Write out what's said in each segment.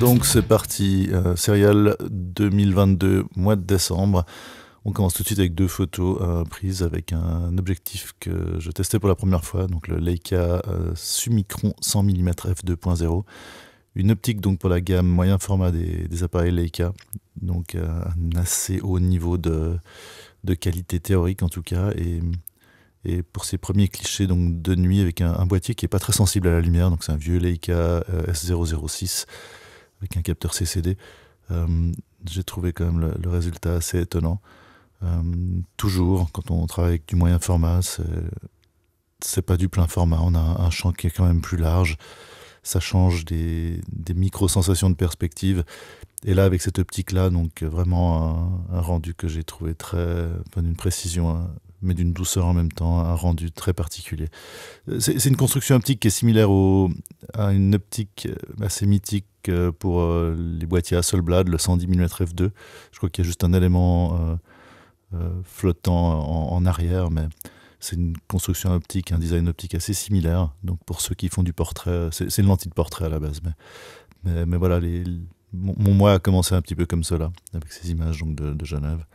Donc c'est parti, euh, Serial 2022, mois de décembre. On commence tout de suite avec deux photos euh, prises avec un objectif que je testais pour la première fois, donc le Leica Summicron 100 mm f2.0. Une optique donc pour la gamme moyen format des, appareils Leica, donc euh, un assez haut niveau de, de, qualité théorique en tout cas, et, et pour ses premiers clichés donc de nuit avec un, boîtier qui n'est pas très sensible à la lumière, donc c'est un vieux Leica euh, S006 avec un capteur CCD, euh, j'ai trouvé quand même le, résultat assez étonnant. Euh, toujours, quand on travaille avec du moyen format, c'est pas du plein format. On a un champ qui est quand même plus large. Ça change des, des micro-sensations de perspective. Et là, avec cette optique-là, donc vraiment un, rendu que j'ai trouvé très. d'une précision hein, mais d'une douceur en même temps, un rendu très particulier. Euh, c'est une construction optique qui est similaire à une optique euh, assez mythique euh, pour les boîtiers Hasselblad, le 110 mm f2. Je crois qu'il y a juste un élément flottant en, arrière, mais c'est une construction optique, un design optique assez similaire. Donc pour ceux qui font du portrait, c'est une lentille de portrait à la base, mais, mais, voilà, les, mon, moi mois a commencé un petit peu comme cela, avec ces images donc, de Genève.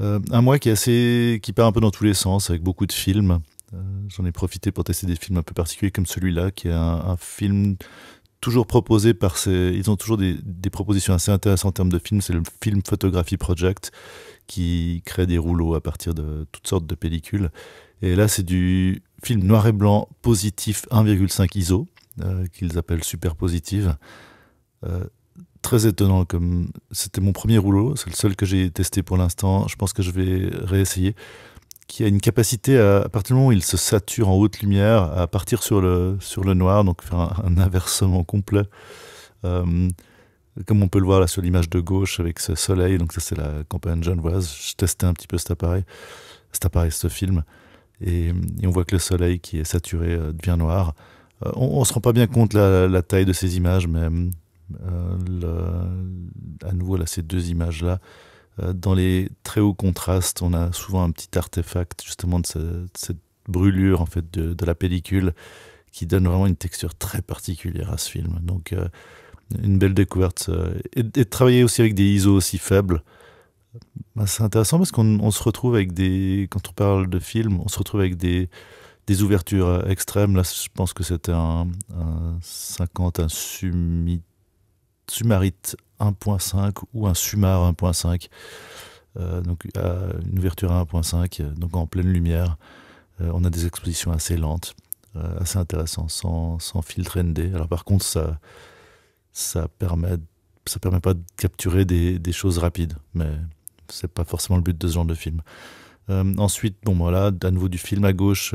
Euh, un mois qui est assez, qui part un peu dans tous les sens, avec beaucoup de films. Euh, j'en ai profité pour tester des films un peu particuliers comme celui-là, qui est un, film toujours proposé par ces. Ils ont toujours des, des propositions assez intéressantes en termes de films. C'est le Film Photography Project, qui crée des rouleaux à partir de toutes sortes de pellicules. Et là, c'est du film noir et blanc positif 1,5 ISO, euh, qu'ils appellent super positive très étonnant. Comme c'était mon premier rouleau, c'est le seul que j'ai testé pour l'instant. Je pense que je vais réessayer. Qui a une capacité à, partir du moment où il se sature en haute lumière, à partir sur le sur le noir, donc faire un, inversement complet. Euh, comme on peut le voir là sur l'image de gauche avec ce soleil, donc ça c'est la campagne genevoise. Je testais un petit peu cet appareil, cet appareil, ce film, et, on voit que le soleil qui est saturé euh, devient noir. Euh, on, se rend pas bien compte la, la taille de ces images, mais euh, à nouveau, là, ces deux images-là, euh, dans les très hauts contrastes, on a souvent un petit artefact justement de, cette brûlure en fait de, de, la pellicule qui donne vraiment une texture très particulière à ce film. Donc euh, une belle découverte et, travailler aussi avec des ISO aussi faibles. Bah, c'est intéressant parce qu'on se retrouve avec des quand on parle de film, on se retrouve avec des, des ouvertures extrêmes. Là, je pense que c'était un, 50 un Sumarite 1.5 ou un Sumar 1.5. Euh, donc une ouverture à 1.5, euh, donc en pleine lumière. Euh, on a des expositions assez lentes, assez intéressantes, sans, filtre ND. Alors par contre, ça, ça permet, ça permet pas de capturer des, choses rapides, mais c'est pas forcément le but de ce genre de film. ensuite, bon voilà, à nouveau du film à gauche,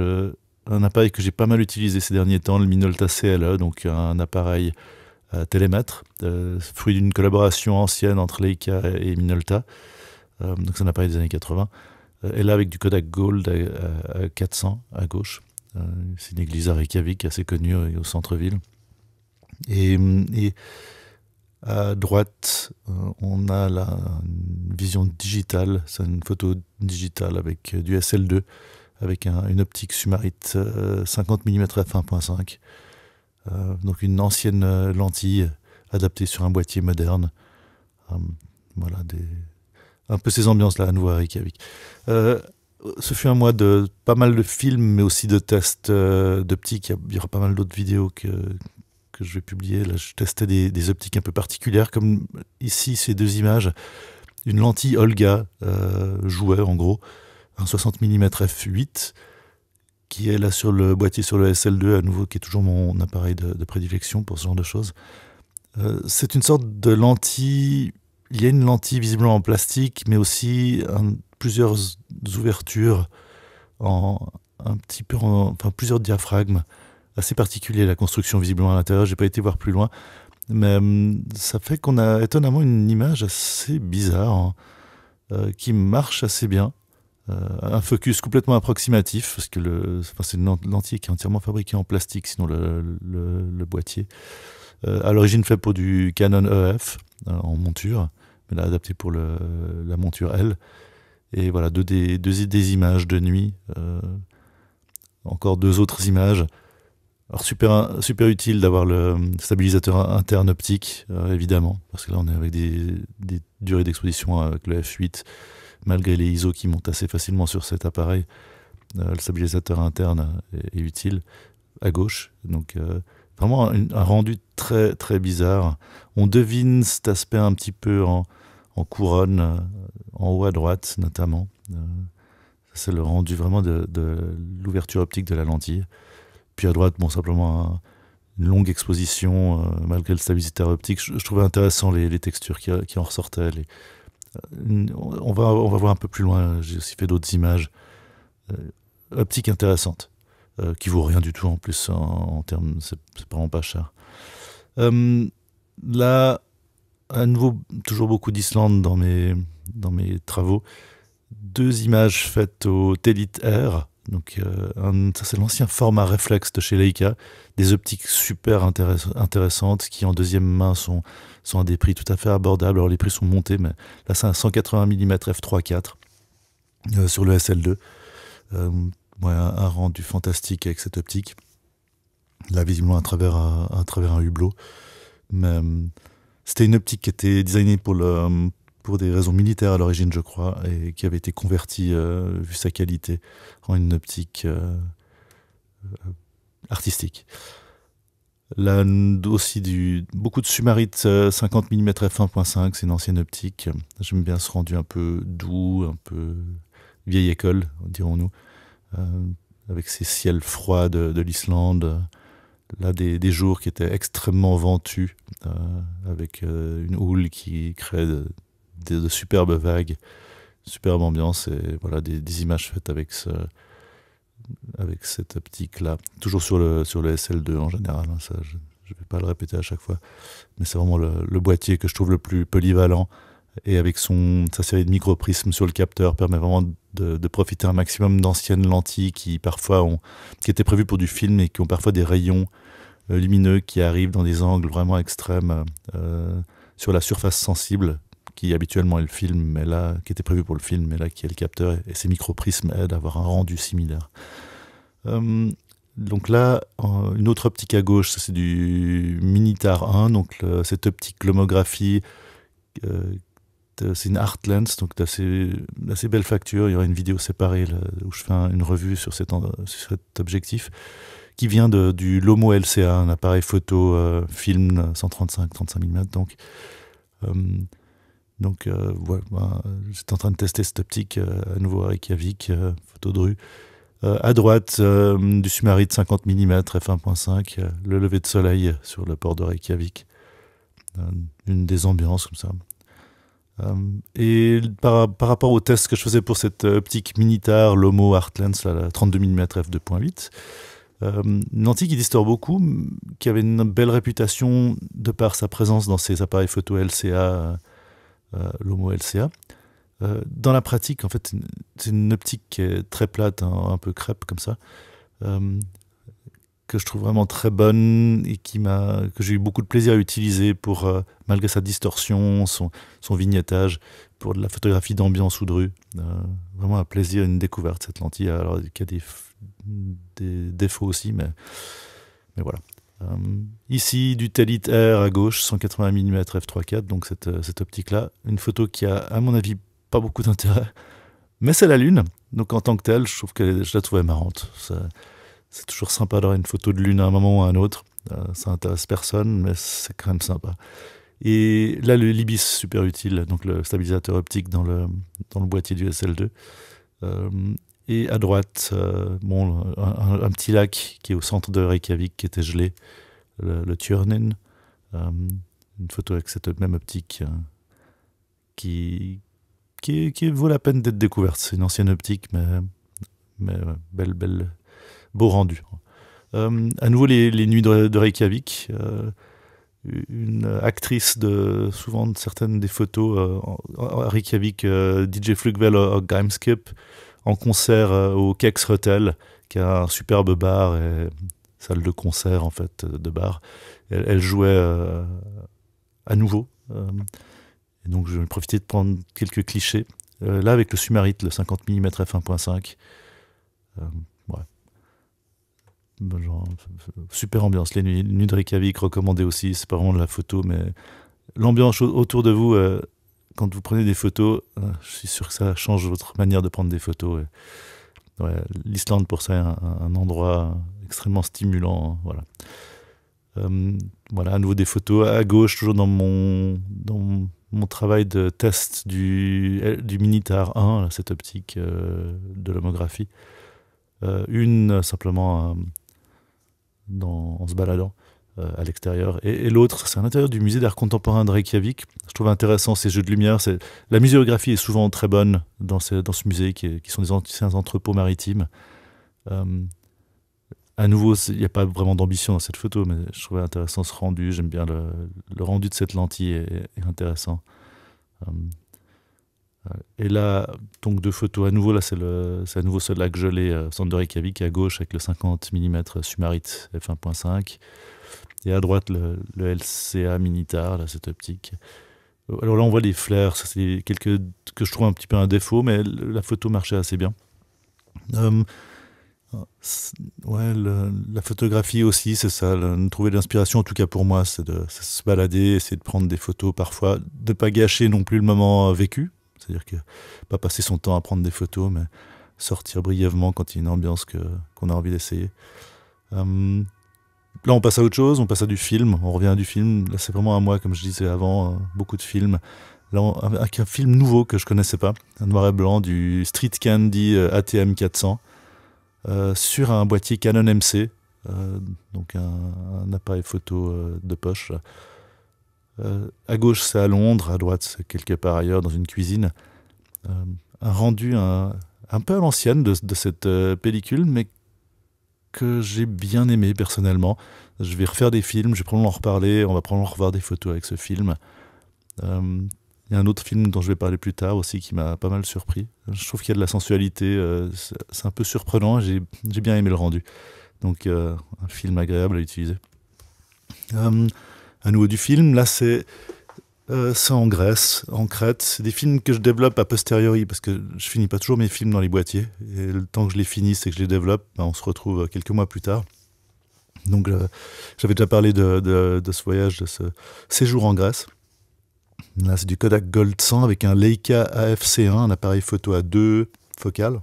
un appareil que j'ai pas mal utilisé ces derniers temps, le Minolta CLE, donc un appareil Télémètre, euh, fruit d'une collaboration ancienne entre Leica et Minolta. Euh, donc ça n'a pas été des années 80. Euh, et là, avec du Kodak Gold 400 à gauche. c'est une église à Reykjavik assez connue au centre-ville. Et, à droite, on a la vision digitale. C'est une photo digitale avec du SL2, avec une optique Sumarite 50 mm f1.5. Euh, donc une ancienne euh, lentille euh, adaptée sur un boîtier moderne. voilà, un peu ces ambiances-là à nouveau à Reykjavik. ce fut un mois de pas mal de films, mais aussi de tests d'optiques. d'optique. Il y aura pas mal d'autres vidéos que, que je vais publier. Là, je testais des, optiques un peu particulières, comme ici ces deux images. Une lentille Olga, euh, joueur en gros, un 60 mm f8, qui est là sur le boîtier, sur le SL2, à nouveau, qui est toujours mon appareil de, prédilection pour ce genre de choses. Euh, c'est une sorte de lentille. Il y a une lentille visiblement en plastique, mais aussi plusieurs ouvertures, en, un petit peu enfin, plusieurs diaphragmes. Assez particulier la construction visiblement à l'intérieur, j'ai pas été voir plus loin. Mais hum, ça fait qu'on a étonnamment une image assez bizarre hein, euh, qui marche assez bien. Euh, un focus complètement approximatif, parce que le, c'est une lentille qui est entièrement fabriquée en plastique, sinon le, boîtier. Euh, à l'origine fait pour du Canon EF euh, en monture, mais là adapté pour la monture L. Et voilà, deux, des, images de nuit, encore deux autres images. Alors super, super utile d'avoir le stabilisateur interne optique, évidemment, parce que là on est avec des, des durées d'exposition avec le F8 malgré les ISO qui montent assez facilement sur cet appareil, euh, le stabilisateur interne est, utile à gauche. Donc euh, vraiment un, rendu très très bizarre. On devine cet aspect un petit peu en, en couronne, euh, en haut à droite notamment. C'est le rendu vraiment de, de l'ouverture optique de la lentille. Puis à droite, bon, simplement une longue exposition, malgré le stabilisateur optique. Je, trouvais intéressant les, les textures qui, qui, en ressortaient, on va, on va voir un peu plus loin, j'ai aussi fait d'autres images euh, optiques intéressantes, euh, qui vaut rien du tout en plus en, termes, c'est vraiment pas cher. Euh, là, à nouveau, toujours beaucoup d'Islande dans mes, dans mes travaux. Deux images faites au Telit Air, donc, euh, ça, c'est l'ancien format reflex de chez Leica. Des optiques super intéressantes qui, en deuxième main, sont, sont à des prix tout à fait abordables. Alors, les prix sont montés, mais là, c'est un 180 mm f3.4 4 sur le SL2. Euh, un, rendu fantastique avec cette optique. Là, visiblement, à travers un, à travers un hublot. Mais euh, c'était une optique qui était designée pour le, pour des raisons militaires à l'origine, je crois, et qui avait été converti, euh, vu sa qualité, en une optique euh, euh, artistique. Là aussi, du, beaucoup de Sumarite 50 mm f1.5, c'est une ancienne optique. J'aime bien ce rendu un peu doux, un peu vieille école, dirons-nous, avec ces ciels froids de, l'Islande. Là, des, jours qui étaient extrêmement ventus, avec une houle qui crée de superbes vagues, superbe ambiance et voilà des, images faites avec ce, avec cette optique-là. Toujours sur le, sur le SL2 en général, hein, ça, je ne vais pas le répéter à chaque fois, mais c'est vraiment le, boîtier que je trouve le plus polyvalent et avec son, sa série de micro-prismes sur le capteur permet vraiment de, profiter un maximum d'anciennes lentilles qui parfois ont, qui étaient prévues pour du film et qui ont parfois des rayons euh, lumineux qui arrivent dans des angles vraiment extrêmes euh, sur la surface sensible qui habituellement est le film, mais là, qui était prévu pour le film, mais là, qui est le capteur, et, ces microprismes aident à avoir un rendu similaire. Hum, donc là, une autre optique à gauche, c'est du Minitar 1, donc cette optique glomographie, euh, c'est une art lens, donc d'assez assez belle facture. Il y aura une vidéo séparée où je fais une revue sur cet, cet, objectif, qui vient de, du Lomo LCA, un appareil photo euh, film 135-35 mm. Donc, hum, donc, voilà, euh, ben, j'étais en train de tester cette optique euh, à nouveau à Reykjavik, euh, photo de rue. à droite, du Sumari de 50 mm f1.5, le lever de soleil sur le port de Reykjavik. une des ambiances comme ça. et par, rapport au test que je faisais pour cette optique Minitar Lomo Heartlands, la 32 mm f2.8, une lentille qui distord beaucoup, qui avait une belle réputation de par sa présence dans ses appareils photo LCA euh, l'homo LCA. Euh, dans la pratique, en fait, c'est une optique qui est très plate, hein, un peu crêpe comme ça, euh, que je trouve vraiment très bonne et qui m'a, que j'ai eu beaucoup de plaisir à utiliser pour, malgré sa distorsion, son, vignettage, pour de la photographie d'ambiance ou de rue. vraiment un plaisir, une découverte cette lentille, alors qu'il y a des, des, défauts aussi, mais, mais voilà. Euh, ici, du Tellit R à gauche, 180 mm f3.4, donc euh, cette, optique-là. Une photo qui a, à mon avis, pas beaucoup d'intérêt. Mais c'est la Lune, donc en tant que telle, je, trouve que je la trouvais marrante. C'est toujours sympa d'avoir une photo de Lune à un moment ou à un autre. Euh, ça intéresse personne, mais c'est quand même sympa. Et là, le Libis, super utile, donc le stabilisateur optique dans le, dans le boîtier du SL2. Et à droite, euh, bon, un, petit lac qui est au centre de Reykjavik, qui était gelé, le, le euh, une photo avec cette même optique euh, qui, qui, qui, vaut la peine d'être découverte. C'est une ancienne optique, mais, mais belle, belle, beau rendu. à nouveau, les, les nuits de, Reykjavik une actrice de souvent certaines des photos à Reykjavik, DJ Flugvel au, en concert euh, au Hotel, qui a un superbe bar et salle de concert en fait euh, de bar. Elle, jouait euh, à nouveau. et donc je vais profiter de prendre quelques clichés. là avec le Sumarit, le 50 mm f1.5. ouais. super ambiance. Les nuits, nuits de Reykjavik aussi. C'est pas vraiment de la photo, mais l'ambiance autour de vous, quand vous prenez des photos, euh, je suis sûr que ça change votre manière de prendre des photos. L'Islande, pour ça, est un, endroit extrêmement stimulant. Hein, voilà. Hum, voilà, à nouveau des photos à gauche, toujours dans mon, mon travail de test du, euh, du Minitar 1, cette optique euh, de l'homographie. une simplement hum, en se baladant. Euh, à l'extérieur. Et, l'autre, c'est à l'intérieur du musée d'art contemporain de Reykjavik. Je trouve intéressant ces jeux de lumière. La muséographie est souvent très bonne dans ce, dans ce musée, qui, qui sont des anciens entrepôts maritimes. Euh, à nouveau, il n'y a pas vraiment d'ambition dans cette photo, mais je trouvais intéressant ce rendu. J'aime bien le, rendu de cette lentille, est, intéressant. Euh, et là, donc deux photos à nouveau. Là, c'est à nouveau ce lac gelé, je euh, centre de Reykjavik, à gauche avec le 50 mm Sumarit f1.5. Et à droite, le, LCA Minitar, là, cette optique. Alors là, on voit les flares. C'est quelque que je trouve un petit peu un défaut, mais la photo marchait assez bien. Euh, ouais, la photographie aussi, c'est ça. trouver de l'inspiration, en tout cas pour moi, c'est de, de, se balader, essayer de prendre des photos parfois, de ne pas gâcher non plus le moment euh, vécu c'est-à-dire que pas passer son temps à prendre des photos, mais sortir brièvement quand il y a une ambiance que, qu'on a envie d'essayer. Euh, là, on passe à autre chose, on passe à du film, on revient à du film. Là, c'est vraiment à moi, comme je disais avant, hein, beaucoup de films. Là, avec un film nouveau que je connaissais pas, un noir et blanc, du Street Candy euh, ATM 400, euh, sur un boîtier Canon MC, donc un, appareil photo de poche. Euh, à gauche, c'est à Londres, à droite, c'est quelque part ailleurs, dans une cuisine. Euh, un rendu un, peu à l'ancienne de, cette euh, pellicule, mais que j'ai bien aimé personnellement. Je vais refaire des films, je vais probablement en reparler, on va probablement revoir des photos avec ce film. Il y a un autre film dont je vais parler plus tard aussi qui m'a pas mal surpris. Je trouve qu'il y a de la sensualité, c'est un peu surprenant, j'ai bien aimé le rendu. Donc un film agréable à utiliser à nouveau du film. Là, c'est euh, en Grèce, en Crète. C'est des films que je développe a posteriori parce que je finis pas toujours mes films dans les boîtiers. Et le temps que je les finisse et que je les développe, ben, on se retrouve euh, quelques mois plus tard. Donc euh, j'avais déjà parlé de, de, ce voyage, de ce séjour en Grèce. Là, c'est du Kodak Gold 100 avec un Leica AFC1, un appareil photo à deux focales.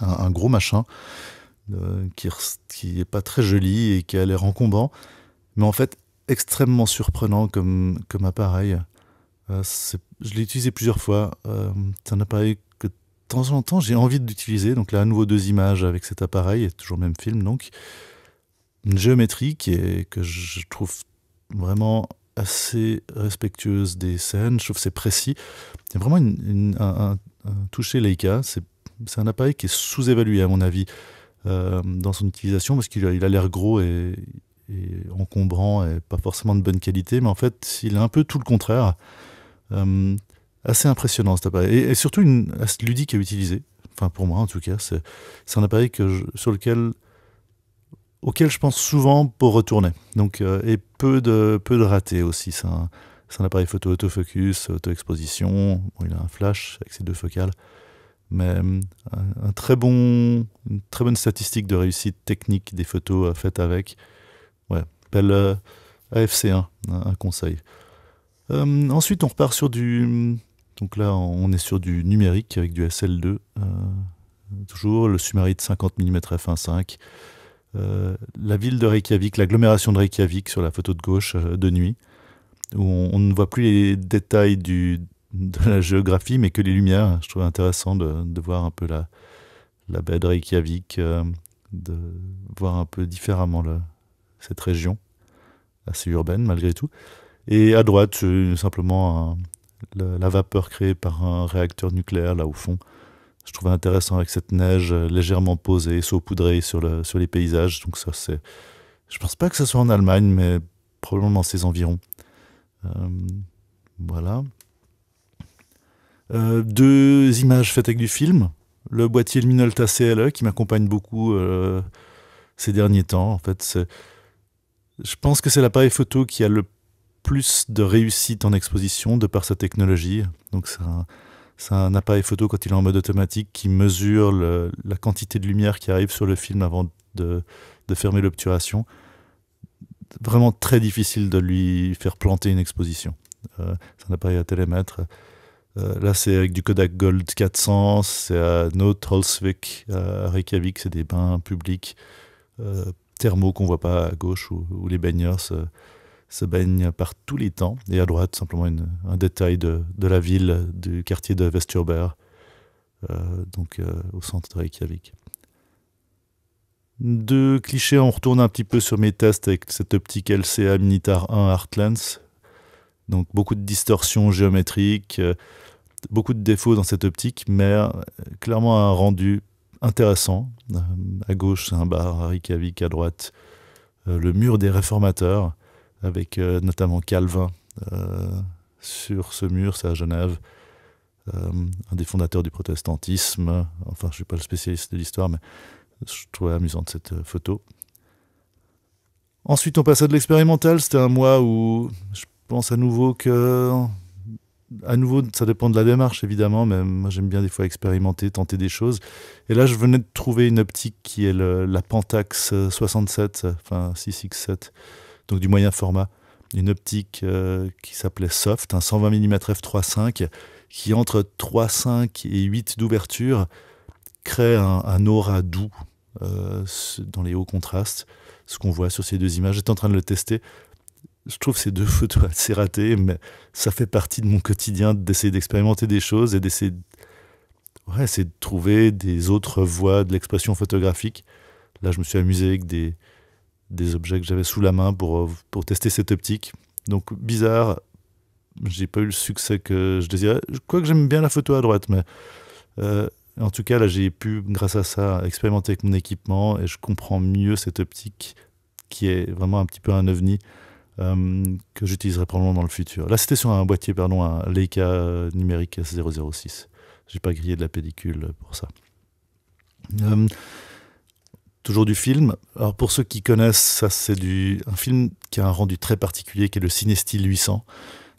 Un, gros machin qui qui n'est pas très joli et qui a l'air encombrant. Mais en fait, extrêmement surprenant comme, comme appareil. Euh, je l'ai utilisé plusieurs fois. Euh, c'est un appareil que de temps en temps j'ai envie d'utiliser. Donc là, à nouveau deux images avec cet appareil, toujours le même film. Donc, une géométrie que je trouve vraiment assez respectueuse des scènes. Je trouve c'est précis. C'est vraiment une, une, un, un, toucher Leica. C'est, un appareil qui est sous-évalué, à mon avis, euh, dans son utilisation, parce qu'il a l'air gros et encombrant et pas forcément de bonne qualité, mais en fait, il est un peu tout le contraire. Euh, assez impressionnant cet appareil. Et, surtout, une, assez ludique à utiliser. Enfin, pour moi, en tout cas, c'est, un appareil que sur lequel, auquel je pense souvent pour retourner. Donc, euh, et peu de, peu de ratés aussi. C'est un, appareil photo autofocus, auto-exposition. il a un flash avec ses deux focales. Mais euh, un, très bon, une très bonne statistique de réussite technique des photos faites avec. Ouais, appelle euh, AFC1, hein, un, conseil. Euh, ensuite, on repart sur du. Donc là, on est sur du numérique avec du SL2. Euh, toujours le Summary de 50 mm f1.5. Euh, la ville de Reykjavik, l'agglomération de Reykjavik sur la photo de gauche de nuit, où on, ne voit plus les détails du, de la géographie, mais que les lumières. Je trouve intéressant de, voir un peu la, la baie de Reykjavik, de voir un peu différemment le, cette région assez urbaine malgré tout. Et à droite, simplement la, vapeur créée par un réacteur nucléaire là au fond. Je trouvais intéressant avec cette neige euh, légèrement posée, saupoudrée sur, le, sur les paysages. Donc ça, c'est, je pense pas que ce soit en Allemagne, mais probablement dans ses environs. Euh, voilà. Euh, deux images faites avec du film. Le boîtier Luminolta CLE qui m'accompagne beaucoup ces derniers temps. En fait, c'est je pense que c'est l'appareil photo qui a le plus de réussite en exposition de par sa technologie. Donc c'est un, appareil photo quand il est en mode automatique qui mesure la quantité de lumière qui arrive sur le film avant de, fermer l'obturation. Vraiment très difficile de lui faire planter une exposition. Euh, c'est un appareil à télémètre. Euh, là, c'est avec du Kodak Gold 400, c'est à notre à Reykjavik, c'est des bains publics. Euh, Thermo qu'on voit pas à gauche où, les baigneurs se, baignent par tous les temps. Et à droite, simplement une, un détail de, de, la ville, du quartier de Vesturber, euh, donc euh, au centre de Reykjavik. Deux clichés, on retourne un petit peu sur mes tests avec cette optique LCA Minitar 1 Heartlands. Donc beaucoup de distorsions géométriques, euh, beaucoup de défauts dans cette optique, mais clairement un rendu intéressant. Euh, à gauche, c'est un bar à à droite, euh, le mur des réformateurs, avec euh, notamment Calvin sur ce mur, c'est à Genève. un des fondateurs du protestantisme. Enfin, je ne suis pas le spécialiste de l'histoire, mais je trouvais amusante cette photo. Ensuite, on passait de l'expérimental. C'était un mois où je pense à nouveau que à nouveau, ça dépend de la démarche, évidemment, mais moi j'aime bien des fois expérimenter, tenter des choses. Et là, je venais de trouver une optique qui est la Pentax 67, euh, enfin 667, donc du moyen format. Une optique euh, qui s'appelait Soft, un 120 mm f3.5, qui entre 3.5 et 8 d'ouverture crée un, aura doux euh, dans les hauts contrastes, ce qu'on voit sur ces deux images. J'étais en train de le tester je trouve ces deux photos assez ratées, mais ça fait partie de mon quotidien d'essayer d'expérimenter des choses et d'essayer ouais, de trouver des autres voies de l'expression photographique. Là, je me suis amusé avec des, des objets que j'avais sous la main pour, euh, pour tester cette optique. Donc, bizarre, j'ai pas eu le succès que je désirais. Quoique j'aime bien la photo à droite, mais euh, en tout cas, là, j'ai pu, grâce à ça, expérimenter avec mon équipement et je comprends mieux cette optique qui est vraiment un petit peu un ovni. Euh, que j'utiliserai probablement dans le futur. Là, c'était sur un boîtier, pardon, un Leica numérique 006. J'ai pas grillé de la pellicule pour ça. Euh, toujours du film. Alors pour ceux qui connaissent, ça c'est du un film qui a un rendu très particulier, qui est le Cinestyle 800.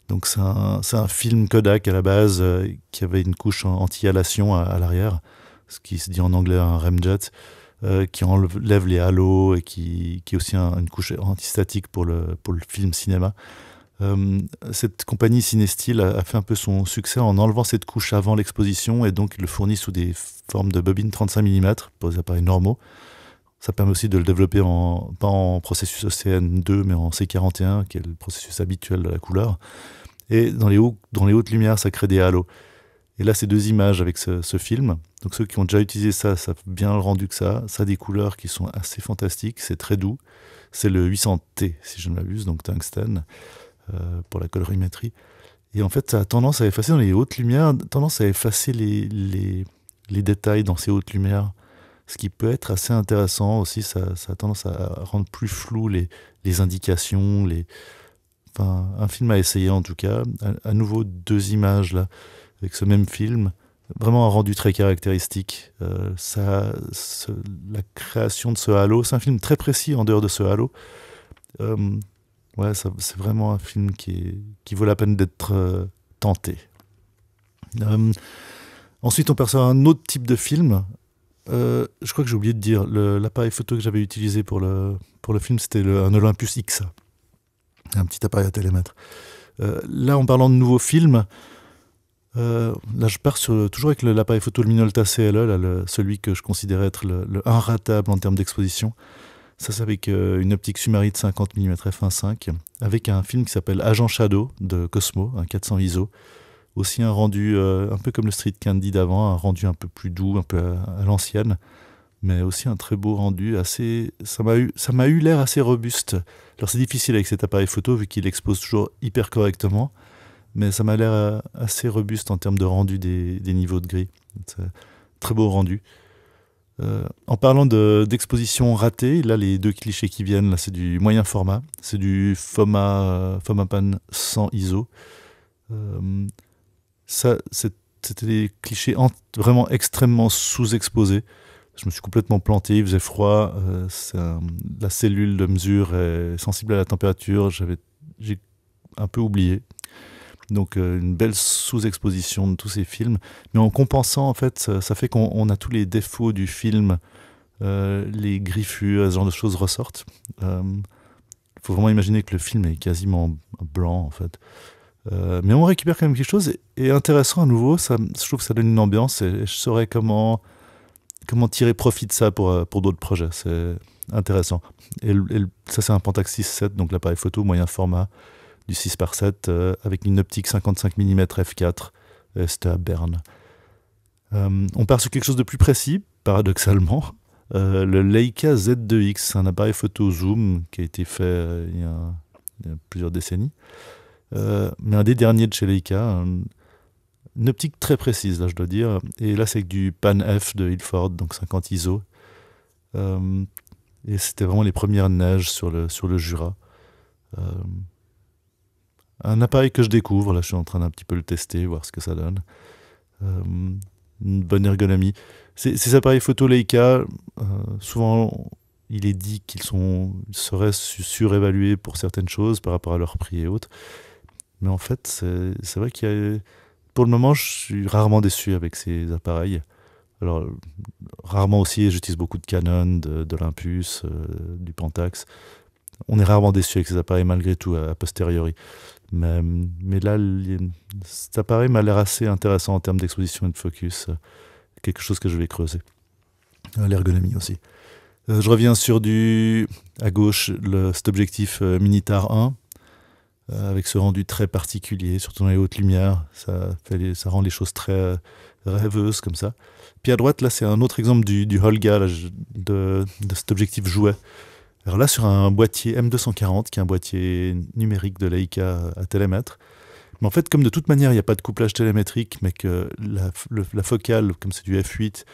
Donc c'est un, film Kodak à la base euh, qui avait une couche anti-halation à l'arrière, ce qui se dit en anglais un remjet. Euh, qui enlève les halos et qui, est aussi une couche antistatique pour le, pour le film cinéma. Euh, cette compagnie Cinestyle a, fait un peu son succès en enlevant cette couche avant l'exposition et donc il le fournit sous des formes de bobines 35 mm pour les appareils normaux. Ça permet aussi de le développer en, pas en processus OCN2 mais en C41 qui est le processus habituel de la couleur. Et dans les hautes lumières, ça crée des halos. Et là, c'est deux images avec ce, film. Donc ceux qui ont déjà utilisé ça, ça bien le rendu que ça. Ça a des couleurs qui sont assez fantastiques. C'est très doux. C'est le 800T, si je ne m'abuse, donc tungstène, euh, pour la colorimétrie. Et en fait, ça a tendance à effacer dans les hautes lumières, tendance à effacer les, les, les détails dans ces hautes lumières. Ce qui peut être assez intéressant aussi, ça, a tendance à rendre plus flou les, les indications. Les... Enfin, un film à essayer en tout cas. à nouveau, deux images là avec ce même film. Vraiment un rendu très caractéristique. Euh, ça, la création de ce halo, c'est un film très précis en dehors de ce halo. Euh, ouais, c'est vraiment un film qui, qui vaut la peine d'être euh, tenté. ensuite, on perçoit un autre type de film. je crois que j'ai oublié de dire, l'appareil photo que j'avais utilisé pour le, pour le film, c'était un Olympus X, un petit appareil à télémètre. là, en parlant de nouveaux films, euh, là, je pars toujours avec l'appareil photo Minolta CLE, e, celui que je considérais être le, le inratable en termes d'exposition. Ça, c'est avec euh, une optique Sumari de 50 mm f1.5, avec un film qui s'appelle Agent Shadow de Cosmo, un 400 ISO. Aussi un rendu euh, un peu comme le Street Candy d'avant, un rendu un peu plus doux, un peu à, l'ancienne, mais aussi un très beau rendu. Assez, ça m'a eu, ça eu l'air assez robuste. Alors, c'est difficile avec cet appareil photo, vu qu'il expose toujours hyper correctement mais ça m'a l'air euh, assez robuste en termes de rendu des, niveaux de gris. Très beau rendu. Euh, en parlant d'exposition ratée, là les deux clichés qui viennent, là c'est du moyen format, c'est du foma euh, FOMAPAN sans ISO. ça, c'était des clichés vraiment extrêmement sous-exposés. Je me suis complètement planté, il faisait froid, la cellule de mesure est sensible à la température, j'ai un peu oublié. Donc euh, une belle sous-exposition de tous ces films. Mais en compensant, en fait, ça, fait qu'on a tous les défauts du film, euh, les griffures ce genre de choses ressortent. Il euh, faut vraiment imaginer que le film est quasiment blanc, en fait. mais on récupère quand même quelque chose et, intéressant à nouveau. je trouve que ça donne une ambiance et, je saurais comment, comment tirer profit de ça pour, pour d'autres projets. C'est intéressant. Et, ça, c'est un Pentax 7 donc l'appareil photo moyen format du 6 par 7 euh, avec une optique 55 mm f4. C'était à Berne. on part sur quelque chose de plus précis, paradoxalement. Euh, le Leica Z2X, un appareil photo zoom qui a été fait euh, il y a, plusieurs décennies. mais un des derniers de chez Leica, une optique très précise, là, je dois dire. Et là, c'est du Pan F de Ilford, donc 50 ISO. et c'était vraiment les premières neiges sur le, sur le Jura un appareil que je découvre. Là, je suis en train d'un petit peu le tester, voir ce que ça donne. Euh, une bonne ergonomie. Ces, appareils photo Leica, euh, souvent, il est dit qu'ils sont, seraient surévalués pour certaines choses par rapport à leur prix et autres. Mais en fait, c'est vrai qu'il y a. Pour le moment, je suis rarement déçu avec ces appareils. Alors, rarement aussi, j'utilise beaucoup de Canon, de, de euh, du Pentax. On est rarement déçu avec ces appareils malgré tout, à posteriori. Mais, là, cet appareil m'a l'air assez intéressant en termes d'exposition et de focus. Euh, quelque chose que je vais creuser. Euh, l'ergonomie aussi. Euh, je reviens sur du, à gauche, cet objectif Minitar 1 avec ce rendu très particulier, surtout dans les hautes lumières. Ça, ça rend les choses très rêveuses comme ça. Puis à droite, là, c'est un autre exemple du, Holga, de, cet objectif jouet. Alors là, sur un boîtier M240, qui est un boîtier numérique de Leica à télémètre, mais en fait, comme de toute manière, il n'y a pas de couplage télémétrique, mais que la, focale, comme c'est du f8,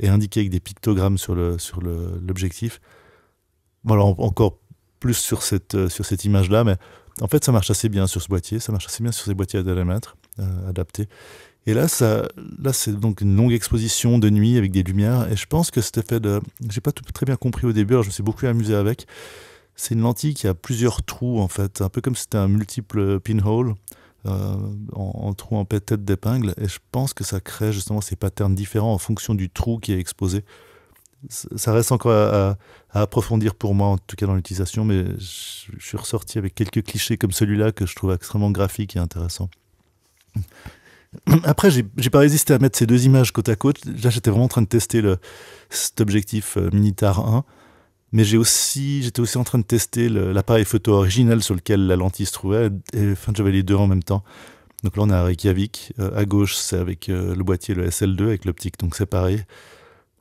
est indiquée avec des pictogrammes sur l'objectif, le, sur encore plus sur cette, euh, sur cette image-là, mais en fait, ça marche assez bien sur ce boîtier, ça marche assez bien sur ces boîtiers à télémètre euh, adaptés. Et là, ça, là, c'est donc une longue exposition de nuit avec des lumières. Et je pense que cet effet de, j'ai pas tout, très bien compris au début. Alors je me suis beaucoup amusé avec. C'est une lentille qui a plusieurs trous en fait, un peu comme si c'était un multiple pinhole. Euh, en, trou en tête d'épingle et je pense que ça crée justement ces patterns différents en fonction du trou qui est exposé. Ça, reste encore à, approfondir pour moi, en tout cas dans l'utilisation, mais je, je suis ressorti avec quelques clichés comme celui-là que je trouve extrêmement graphique et intéressant. Après, j'ai pas résisté à mettre ces deux images côte à côte. Là, j'étais vraiment en train de tester cet objectif euh, Minitar 1. Mais aussi, j'étais aussi en train de tester l'appareil photo original sur lequel la lentille se trouvait. Et, enfin, j'avais les deux en même temps. Donc là, on est à Reykjavik. Euh, à gauche, c'est avec euh, le boîtier, le SL2, avec l'optique. Donc c'est pareil,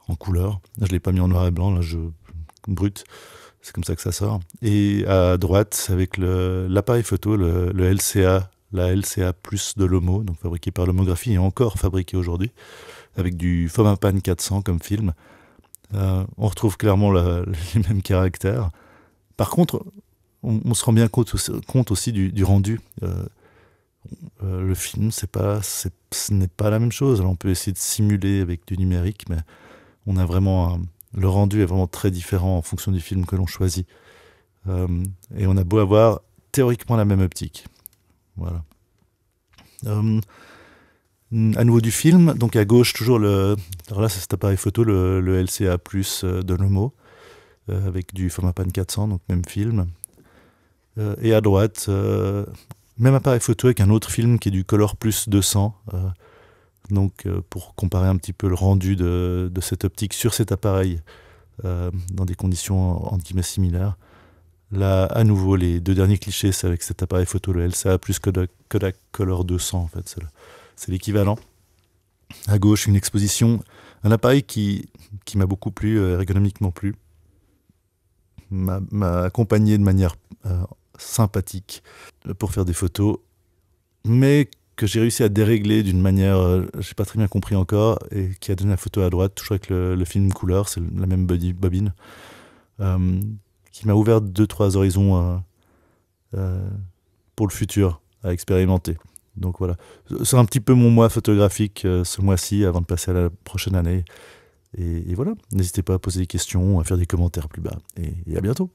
en couleur. je ne l'ai pas mis en noir et blanc. Là, je. brut. C'est comme ça que ça sort. Et à droite, c'est avec l'appareil photo, le LCA la LCA plus de l'homo, donc fabriquée par l'homographie et encore fabriquée aujourd'hui, avec du Fomapan 400 comme film. Euh, on retrouve clairement les mêmes caractères. Par contre, on, se rend bien compte, aussi du, rendu. Euh, euh, le film, pas, ce n'est pas la même chose. Alors on peut essayer de simuler avec du numérique, mais on a vraiment le rendu est vraiment très différent en fonction du film que l'on choisit. et on a beau avoir théoriquement la même optique. Voilà. Euh, à nouveau du film, donc à gauche, toujours le. Alors là, c'est cet appareil photo, le, LCA LCA, euh, de Nomo, euh, avec du format PAN 400, donc même film. et à droite, même appareil photo avec un autre film qui est du Color Plus 200. donc pour comparer un petit peu le rendu de, de cette optique sur cet appareil dans des conditions entre guillemets similaires. Là, à nouveau, les deux derniers clichés, c'est avec cet appareil photo, le LCA, plus que la Kodak Color 200, en fait. C'est l'équivalent. À gauche, une exposition, un appareil qui, qui m'a beaucoup plu, euh, ergonomiquement plu, m'a accompagné de manière euh, sympathique euh, pour faire des photos, mais que j'ai réussi à dérégler d'une manière, je j'ai pas très bien compris encore, et qui a donné la photo à droite, toujours avec le, film couleur, c'est la même bobine qui m'a ouvert deux, trois horizons euh, euh, pour le futur à expérimenter. Donc voilà, c'est un petit peu mon mois photographique euh, ce mois-ci avant de passer à la prochaine année. Et, voilà, n'hésitez pas à poser des questions, à faire des commentaires plus bas. et à bientôt.